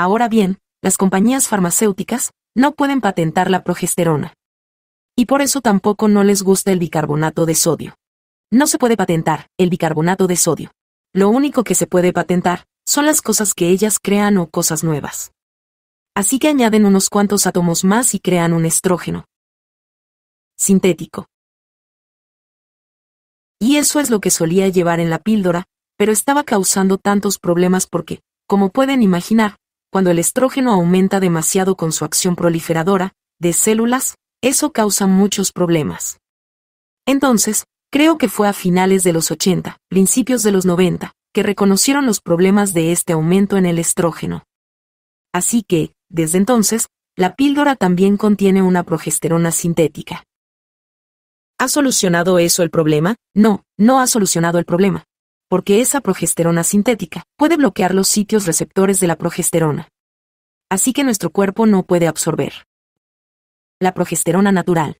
Ahora bien, las compañías farmacéuticas no pueden patentar la progesterona. Y por eso tampoco no les gusta el bicarbonato de sodio. No se puede patentar el bicarbonato de sodio. Lo único que se puede patentar son las cosas que ellas crean o cosas nuevas. Así que añaden unos cuantos átomos más y crean un estrógeno. Sintético. Y eso es lo que solía llevar en la píldora, pero estaba causando tantos problemas porque, como pueden imaginar, cuando el estrógeno aumenta demasiado con su acción proliferadora, de células, eso causa muchos problemas. Entonces, creo que fue a finales de los 80, principios de los 90, que reconocieron los problemas de este aumento en el estrógeno. Así que, desde entonces, la píldora también contiene una progesterona sintética. ¿Ha solucionado eso el problema? No, no ha solucionado el problema porque esa progesterona sintética puede bloquear los sitios receptores de la progesterona. Así que nuestro cuerpo no puede absorber la progesterona natural.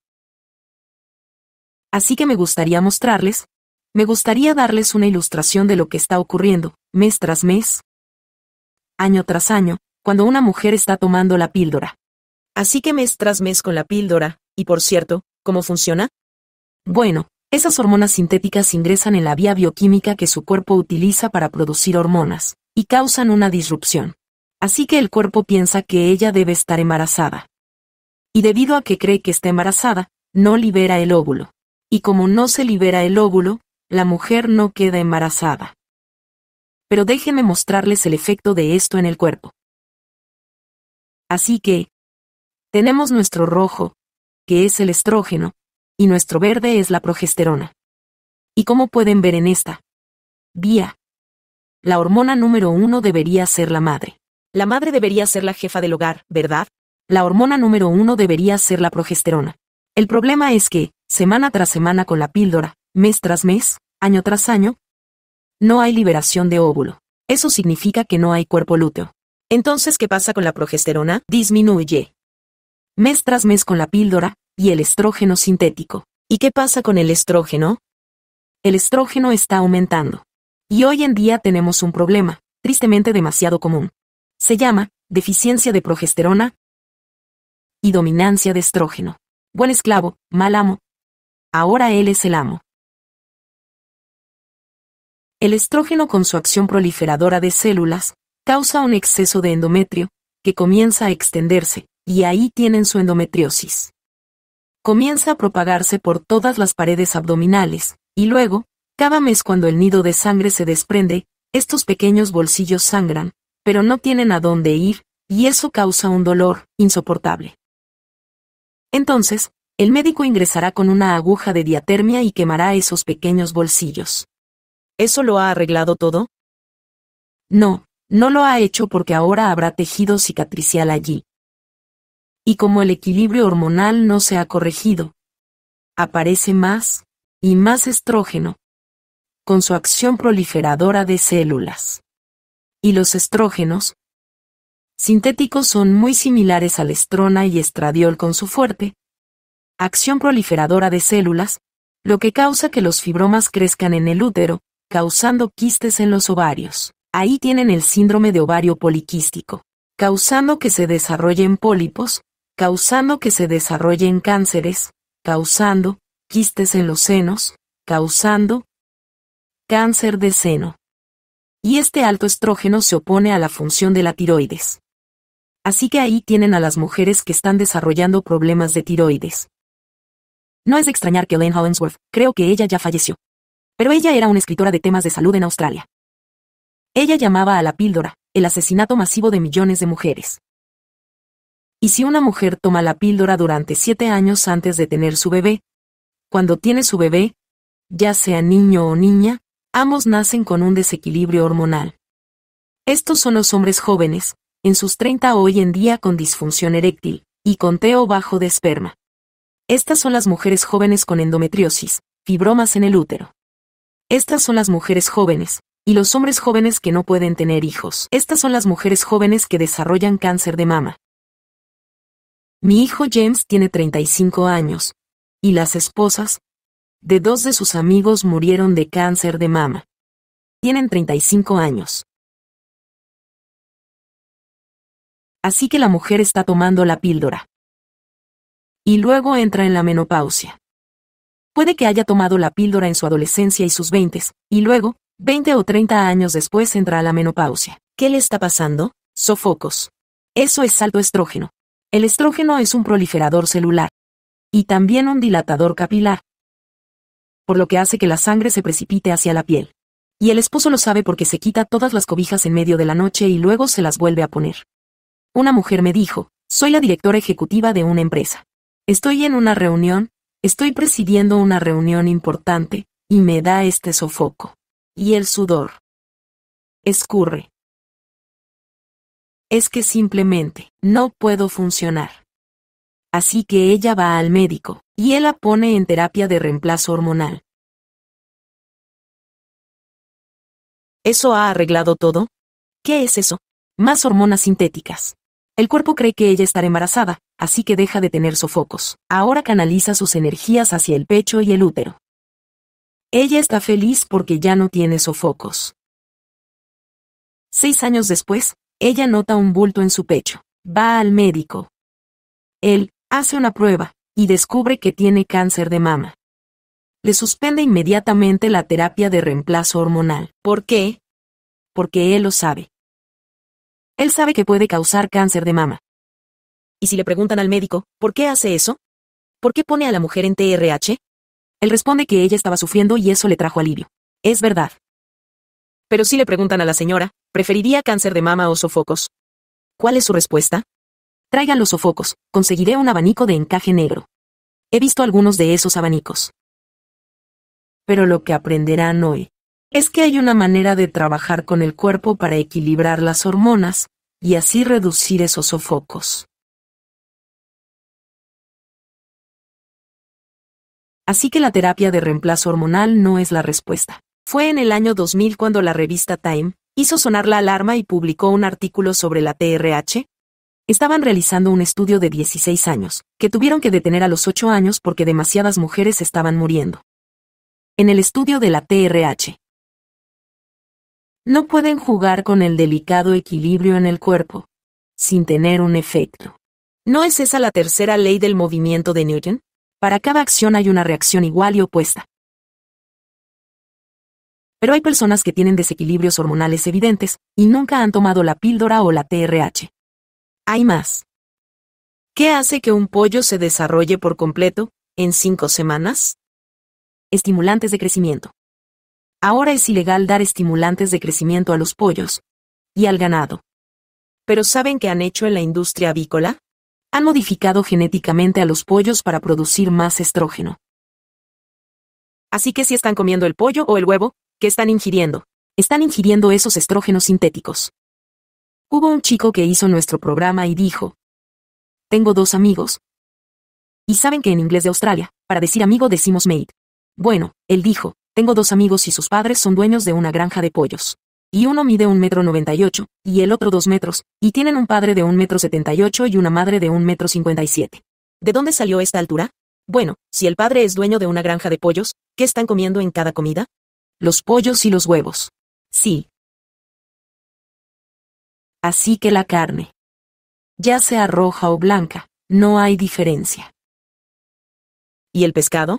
Así que me gustaría mostrarles, me gustaría darles una ilustración de lo que está ocurriendo, mes tras mes, año tras año, cuando una mujer está tomando la píldora. Así que mes tras mes con la píldora, y por cierto, ¿cómo funciona? Bueno, esas hormonas sintéticas ingresan en la vía bioquímica que su cuerpo utiliza para producir hormonas, y causan una disrupción. Así que el cuerpo piensa que ella debe estar embarazada. Y debido a que cree que está embarazada, no libera el óvulo. Y como no se libera el óvulo, la mujer no queda embarazada. Pero déjenme mostrarles el efecto de esto en el cuerpo. Así que, tenemos nuestro rojo, que es el estrógeno, y nuestro verde es la progesterona. Y cómo pueden ver en esta vía, la hormona número uno debería ser la madre. La madre debería ser la jefa del hogar, ¿verdad? La hormona número uno debería ser la progesterona. El problema es que, semana tras semana con la píldora, mes tras mes, año tras año, no hay liberación de óvulo. Eso significa que no hay cuerpo lúteo. Entonces, ¿qué pasa con la progesterona? Disminuye. Mes tras mes con la píldora, y el estrógeno sintético. ¿Y qué pasa con el estrógeno? El estrógeno está aumentando. Y hoy en día tenemos un problema, tristemente demasiado común. Se llama, deficiencia de progesterona y dominancia de estrógeno. Buen esclavo, mal amo. Ahora él es el amo. El estrógeno con su acción proliferadora de células, causa un exceso de endometrio, que comienza a extenderse, y ahí tienen su endometriosis comienza a propagarse por todas las paredes abdominales, y luego, cada mes cuando el nido de sangre se desprende, estos pequeños bolsillos sangran, pero no tienen a dónde ir, y eso causa un dolor insoportable. Entonces, el médico ingresará con una aguja de diatermia y quemará esos pequeños bolsillos. ¿Eso lo ha arreglado todo? No, no lo ha hecho porque ahora habrá tejido cicatricial allí y como el equilibrio hormonal no se ha corregido, aparece más y más estrógeno con su acción proliferadora de células. Y los estrógenos sintéticos son muy similares al estrona y estradiol con su fuerte acción proliferadora de células, lo que causa que los fibromas crezcan en el útero, causando quistes en los ovarios. Ahí tienen el síndrome de ovario poliquístico, causando que se desarrollen pólipos, causando que se desarrollen cánceres, causando quistes en los senos, causando cáncer de seno. Y este alto estrógeno se opone a la función de la tiroides. Así que ahí tienen a las mujeres que están desarrollando problemas de tiroides. No es de extrañar que Elaine Hollingsworth, creo que ella ya falleció. Pero ella era una escritora de temas de salud en Australia. Ella llamaba a la píldora, el asesinato masivo de millones de mujeres. Y si una mujer toma la píldora durante siete años antes de tener su bebé, cuando tiene su bebé, ya sea niño o niña, ambos nacen con un desequilibrio hormonal. Estos son los hombres jóvenes, en sus 30 hoy en día con disfunción eréctil, y conteo bajo de esperma. Estas son las mujeres jóvenes con endometriosis, fibromas en el útero. Estas son las mujeres jóvenes, y los hombres jóvenes que no pueden tener hijos. Estas son las mujeres jóvenes que desarrollan cáncer de mama. Mi hijo James tiene 35 años. Y las esposas de dos de sus amigos murieron de cáncer de mama. Tienen 35 años. Así que la mujer está tomando la píldora. Y luego entra en la menopausia. Puede que haya tomado la píldora en su adolescencia y sus 20, y luego, 20 o 30 años después entra a la menopausia. ¿Qué le está pasando? Sofocos. Eso es alto estrógeno. El estrógeno es un proliferador celular y también un dilatador capilar, por lo que hace que la sangre se precipite hacia la piel. Y el esposo lo sabe porque se quita todas las cobijas en medio de la noche y luego se las vuelve a poner. Una mujer me dijo, soy la directora ejecutiva de una empresa. Estoy en una reunión, estoy presidiendo una reunión importante, y me da este sofoco. Y el sudor. Escurre es que simplemente no puedo funcionar. Así que ella va al médico, y él la pone en terapia de reemplazo hormonal. ¿Eso ha arreglado todo? ¿Qué es eso? Más hormonas sintéticas. El cuerpo cree que ella está embarazada, así que deja de tener sofocos. Ahora canaliza sus energías hacia el pecho y el útero. Ella está feliz porque ya no tiene sofocos. Seis años después, ella nota un bulto en su pecho. Va al médico. Él hace una prueba y descubre que tiene cáncer de mama. Le suspende inmediatamente la terapia de reemplazo hormonal. ¿Por qué? Porque él lo sabe. Él sabe que puede causar cáncer de mama. Y si le preguntan al médico, ¿por qué hace eso? ¿Por qué pone a la mujer en TRH? Él responde que ella estaba sufriendo y eso le trajo alivio. Es verdad. Pero si le preguntan a la señora, ¿preferiría cáncer de mama o sofocos? ¿Cuál es su respuesta? Traigan los sofocos, conseguiré un abanico de encaje negro. He visto algunos de esos abanicos. Pero lo que aprenderán hoy es que hay una manera de trabajar con el cuerpo para equilibrar las hormonas y así reducir esos sofocos. Así que la terapia de reemplazo hormonal no es la respuesta. Fue en el año 2000 cuando la revista Time hizo sonar la alarma y publicó un artículo sobre la TRH. Estaban realizando un estudio de 16 años, que tuvieron que detener a los 8 años porque demasiadas mujeres estaban muriendo. En el estudio de la TRH. No pueden jugar con el delicado equilibrio en el cuerpo, sin tener un efecto. ¿No es esa la tercera ley del movimiento de Newton? Para cada acción hay una reacción igual y opuesta. Pero hay personas que tienen desequilibrios hormonales evidentes y nunca han tomado la píldora o la TRH. Hay más. ¿Qué hace que un pollo se desarrolle por completo en cinco semanas? Estimulantes de crecimiento. Ahora es ilegal dar estimulantes de crecimiento a los pollos y al ganado. Pero ¿saben qué han hecho en la industria avícola? Han modificado genéticamente a los pollos para producir más estrógeno. Así que si están comiendo el pollo o el huevo, ¿Qué están ingiriendo? Están ingiriendo esos estrógenos sintéticos. Hubo un chico que hizo nuestro programa y dijo, tengo dos amigos. Y saben que en inglés de Australia, para decir amigo decimos mate. Bueno, él dijo, tengo dos amigos y sus padres son dueños de una granja de pollos. Y uno mide un metro noventa y ocho, y el otro dos metros, y tienen un padre de un metro setenta y ocho y una madre de un metro cincuenta y siete. ¿De dónde salió esta altura? Bueno, si el padre es dueño de una granja de pollos, ¿qué están comiendo en cada comida? los pollos y los huevos. Sí. Así que la carne, ya sea roja o blanca, no hay diferencia. ¿Y el pescado?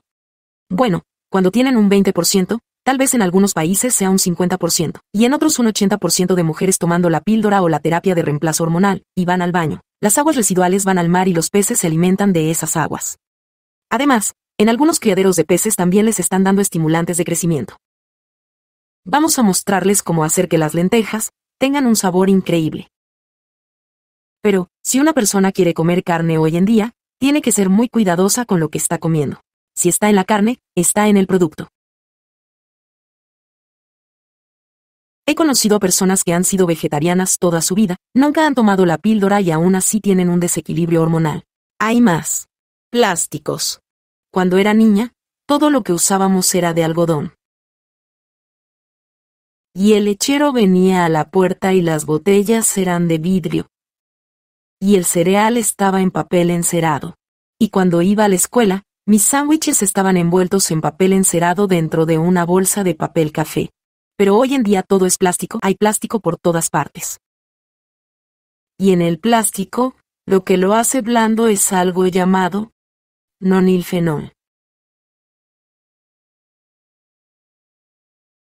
Bueno, cuando tienen un 20%, tal vez en algunos países sea un 50%, y en otros un 80% de mujeres tomando la píldora o la terapia de reemplazo hormonal, y van al baño. Las aguas residuales van al mar y los peces se alimentan de esas aguas. Además, en algunos criaderos de peces también les están dando estimulantes de crecimiento. Vamos a mostrarles cómo hacer que las lentejas tengan un sabor increíble. Pero, si una persona quiere comer carne hoy en día, tiene que ser muy cuidadosa con lo que está comiendo. Si está en la carne, está en el producto. He conocido a personas que han sido vegetarianas toda su vida, nunca han tomado la píldora y aún así tienen un desequilibrio hormonal. Hay más. Plásticos. Cuando era niña, todo lo que usábamos era de algodón. Y el lechero venía a la puerta y las botellas eran de vidrio. Y el cereal estaba en papel encerado. Y cuando iba a la escuela, mis sándwiches estaban envueltos en papel encerado dentro de una bolsa de papel café. Pero hoy en día todo es plástico, hay plástico por todas partes. Y en el plástico, lo que lo hace blando es algo llamado nonilfenol.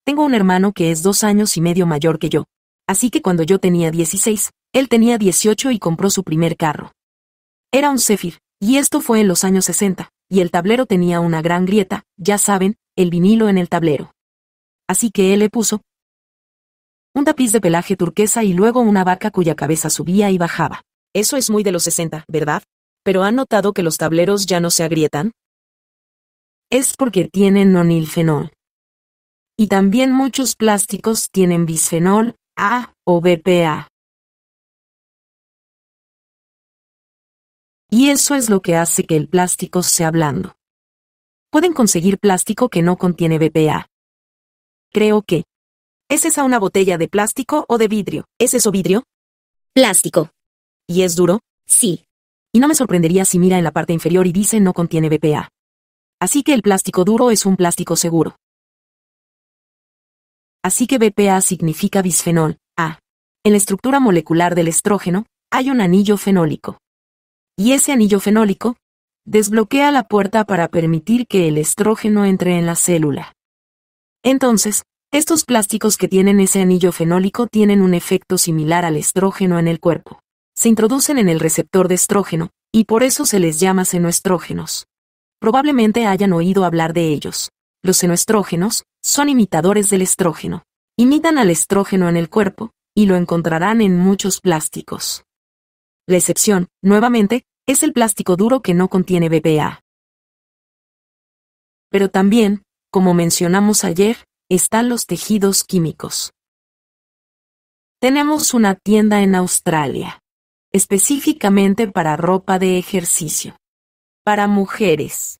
Tengo un hermano que es dos años y medio mayor que yo. Así que cuando yo tenía 16, él tenía 18 y compró su primer carro. Era un Zephyr, y esto fue en los años 60, y el tablero tenía una gran grieta, ya saben, el vinilo en el tablero. Así que él le puso un tapiz de pelaje turquesa y luego una vaca cuya cabeza subía y bajaba. Eso es muy de los 60, ¿verdad? Pero ¿han notado que los tableros ya no se agrietan? Es porque tienen nonilfenol. Y también muchos plásticos tienen bisfenol A o BPA. Y eso es lo que hace que el plástico sea blando. Pueden conseguir plástico que no contiene BPA. Creo que. ¿Es esa una botella de plástico o de vidrio? ¿Es eso vidrio? Plástico. ¿Y es duro? Sí. Y no me sorprendería si mira en la parte inferior y dice no contiene BPA. Así que el plástico duro es un plástico seguro así que BPA significa bisfenol A. En la estructura molecular del estrógeno, hay un anillo fenólico. Y ese anillo fenólico desbloquea la puerta para permitir que el estrógeno entre en la célula. Entonces, estos plásticos que tienen ese anillo fenólico tienen un efecto similar al estrógeno en el cuerpo. Se introducen en el receptor de estrógeno, y por eso se les llama senoestrógenos. Probablemente hayan oído hablar de ellos. Los senoestrógenos son imitadores del estrógeno. Imitan al estrógeno en el cuerpo, y lo encontrarán en muchos plásticos. La excepción, nuevamente, es el plástico duro que no contiene BPA. Pero también, como mencionamos ayer, están los tejidos químicos. Tenemos una tienda en Australia, específicamente para ropa de ejercicio, para mujeres.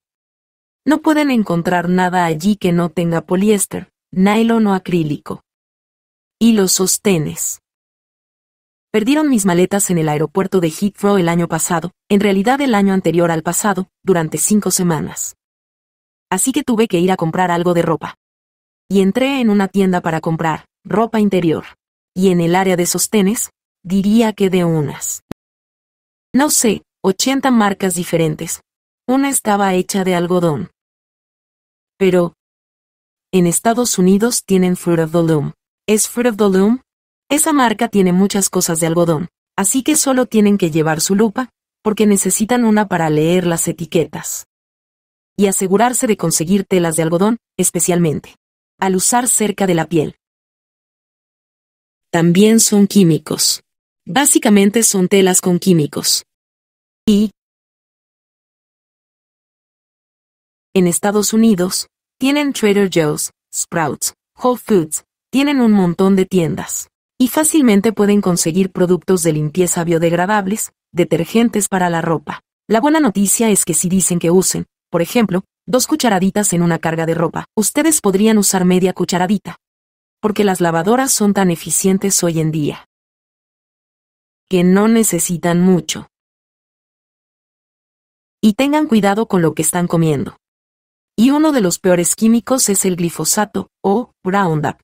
No pueden encontrar nada allí que no tenga poliéster, nylon o acrílico. Y los sostenes. Perdieron mis maletas en el aeropuerto de Heathrow el año pasado, en realidad el año anterior al pasado, durante cinco semanas. Así que tuve que ir a comprar algo de ropa. Y entré en una tienda para comprar ropa interior. Y en el área de sostenes, diría que de unas. No sé, 80 marcas diferentes. Una estaba hecha de algodón, pero en Estados Unidos tienen Fruit of the Loom. ¿Es Fruit of the Loom? Esa marca tiene muchas cosas de algodón, así que solo tienen que llevar su lupa, porque necesitan una para leer las etiquetas. Y asegurarse de conseguir telas de algodón, especialmente. Al usar cerca de la piel. También son químicos. Básicamente son telas con químicos. Y, en Estados Unidos, tienen Trader Joe's, Sprouts, Whole Foods, tienen un montón de tiendas. Y fácilmente pueden conseguir productos de limpieza biodegradables, detergentes para la ropa. La buena noticia es que si dicen que usen, por ejemplo, dos cucharaditas en una carga de ropa, ustedes podrían usar media cucharadita. Porque las lavadoras son tan eficientes hoy en día. Que no necesitan mucho. Y tengan cuidado con lo que están comiendo y uno de los peores químicos es el glifosato, o Roundup.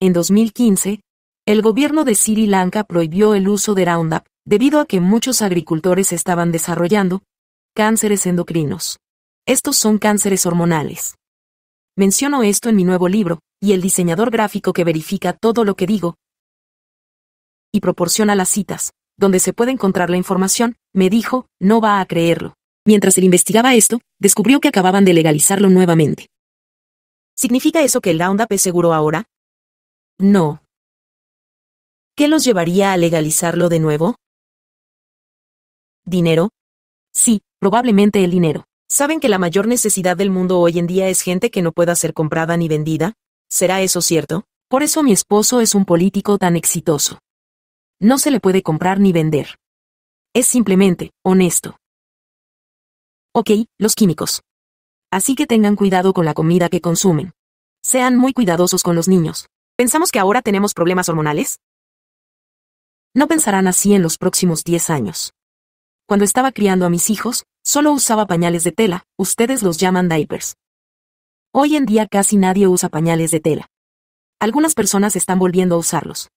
En 2015, el gobierno de Sri Lanka prohibió el uso de Roundup, debido a que muchos agricultores estaban desarrollando cánceres endocrinos. Estos son cánceres hormonales. Menciono esto en mi nuevo libro, y el diseñador gráfico que verifica todo lo que digo y proporciona las citas, donde se puede encontrar la información, me dijo, no va a creerlo. Mientras él investigaba esto, descubrió que acababan de legalizarlo nuevamente. ¿Significa eso que el Roundup es seguro ahora? No. ¿Qué los llevaría a legalizarlo de nuevo? ¿Dinero? Sí, probablemente el dinero. ¿Saben que la mayor necesidad del mundo hoy en día es gente que no pueda ser comprada ni vendida? ¿Será eso cierto? Por eso mi esposo es un político tan exitoso. No se le puede comprar ni vender. Es simplemente honesto. Ok, los químicos. Así que tengan cuidado con la comida que consumen. Sean muy cuidadosos con los niños. ¿Pensamos que ahora tenemos problemas hormonales? No pensarán así en los próximos 10 años. Cuando estaba criando a mis hijos, solo usaba pañales de tela, ustedes los llaman diapers. Hoy en día casi nadie usa pañales de tela. Algunas personas están volviendo a usarlos.